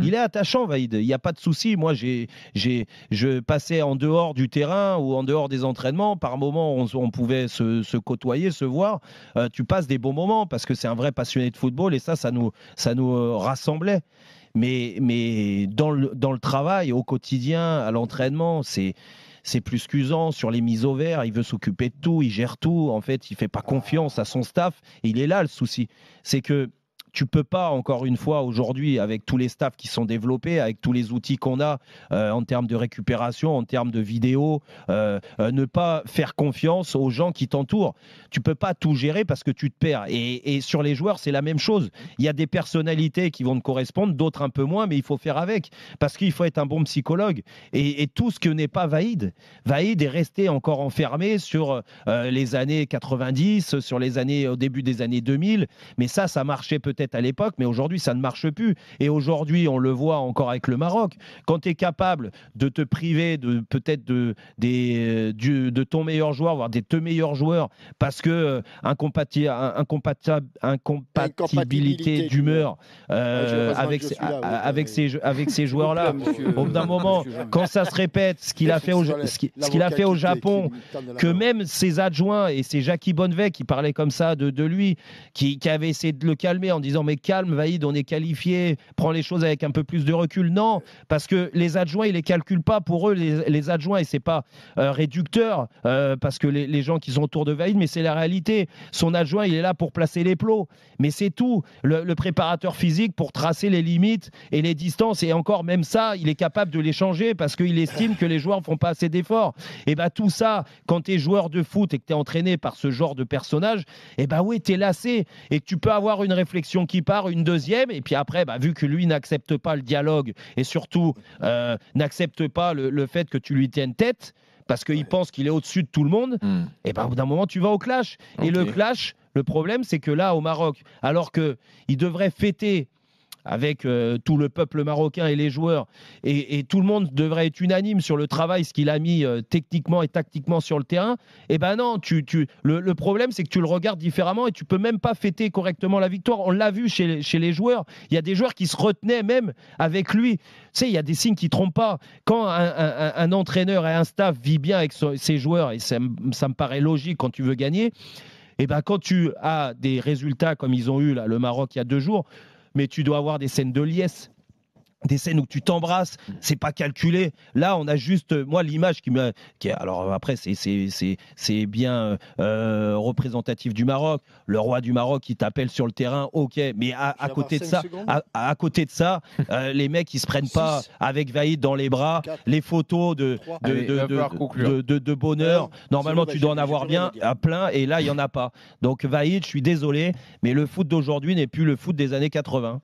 Mm-hmm. Il est attachant, Vaïd. Il n'y a pas de souci. Moi, j'ai, j'ai, je passais en dehors du terrain ou en dehors des entraînements. Par moments, on, pouvait se, côtoyer, se voir. Euh, tu passes des bons moments parce que c'est un vrai passionné de football et ça, ça nous, ça nous euh, rassemblait. Mais, mais dans, le, dans le travail, au quotidien, à l'entraînement, c'est c'est plus qu'usant sur les mises au vert. Il veut s'occuper de tout, il gère tout. En fait, il fait pas confiance à son staff. il est là le souci. C'est que tu peux pas, encore une fois, aujourd'hui, avec tous les staffs qui sont développés, avec tous les outils qu'on a euh, en termes de récupération, en termes de vidéo, euh, euh, ne pas faire confiance aux gens qui t'entourent. Tu peux pas tout gérer parce que tu te perds. Et, sur les joueurs, c'est la même chose. Il y a des personnalités qui vont te correspondre, d'autres un peu moins, mais il faut faire avec parce qu'il faut être un bon psychologue. Et, tout ce qui n'est pas valide Vaïd est resté encore enfermé sur les années 90, sur les années au début des années 2000. Mais ça, ça marchait peut-être à l'époque, mais aujourd'hui, ça ne marche plus. Et aujourd'hui, on le voit encore avec le Maroc. Quand tu es capable de te priver de peut-être de, des, euh, de ton meilleur joueur, voire des deux meilleurs joueurs, parce que euh, incompatible, incompatibilité d'humeur euh, avec, avec, Ces, avec ces joueurs-là, au d'un moment, quand ça se répète, ce qu'il a fait au, ce qu'il a fait au Japon, que même ses adjoints, et c'est Jackie Bonnevet qui parlait comme ça de, de lui, qui, qui avait essayé de le calmer en disant disant mais calme, Vaïd, on est qualifié, prends les choses avec un peu plus de recul. Non, parce que les adjoints, ils les calculent pas pour eux, les, adjoints, et ce n'est pas euh, réducteur, euh, parce que les, gens qui sont autour de Vaïd, mais c'est la réalité. Son adjoint, il est là pour placer les plots, mais c'est tout. Le, préparateur physique pour tracer les limites et les distances, et encore même ça, il est capable de les changer parce qu'il estime que les joueurs ne font pas assez d'efforts. Et bien bah, tout ça, quand tu es joueur de foot et que tu es entraîné par ce genre de personnage, et bien bah, oui, tu es lassé et que tu peux avoir une réflexion qui part, une deuxième, et puis après, bah, vu que lui n'accepte pas le dialogue et surtout euh, n'accepte pas le, fait que tu lui tiennes tête, parce qu'il pense qu'il est au-dessus de tout le monde, hmm. et eh ben d'un moment, tu vas au clash. Et le clash, le problème, c'est que là, au Maroc, alors qu'il devrait fêter avec euh, tout le peuple marocain et les joueurs. Et, tout le monde devrait être unanime sur le travail, ce qu'il a mis euh, techniquement et tactiquement sur le terrain. Eh ben non, tu, le, problème, c'est que tu le regardes différemment et tu peux même pas fêter correctement la victoire. On l'a vu chez, les joueurs. Il y a des joueurs qui se retenaient même avec lui. Tu sais, il y a des signes qui trompent pas. Quand un, entraîneur et un staff vit bien avec ses joueurs, et ça, me paraît logique quand tu veux gagner, Eh ben quand tu as des résultats comme ils ont eu là, le Maroc il y a deux jours, mais tu dois avoir des scènes de liesse des scènes où tu t'embrasses, mm. c'est pas calculé. Là, on a juste, euh, moi, l'image qui me. Qui, alors euh, après, c'est bien euh, représentatif du Maroc. Le roi du Maroc qui t'appelle sur le terrain, ok, mais à, côté de ça, à, côté de ça, les mecs, ils se prennent pas avec Vaïd dans les bras, les photos de, de, bonheur. Normalement, tu bah, dois en avoir bien à plein, et là, il y en a pas. Donc, Vaïd, je suis désolé, mais le foot d'aujourd'hui n'est plus le foot des années 80.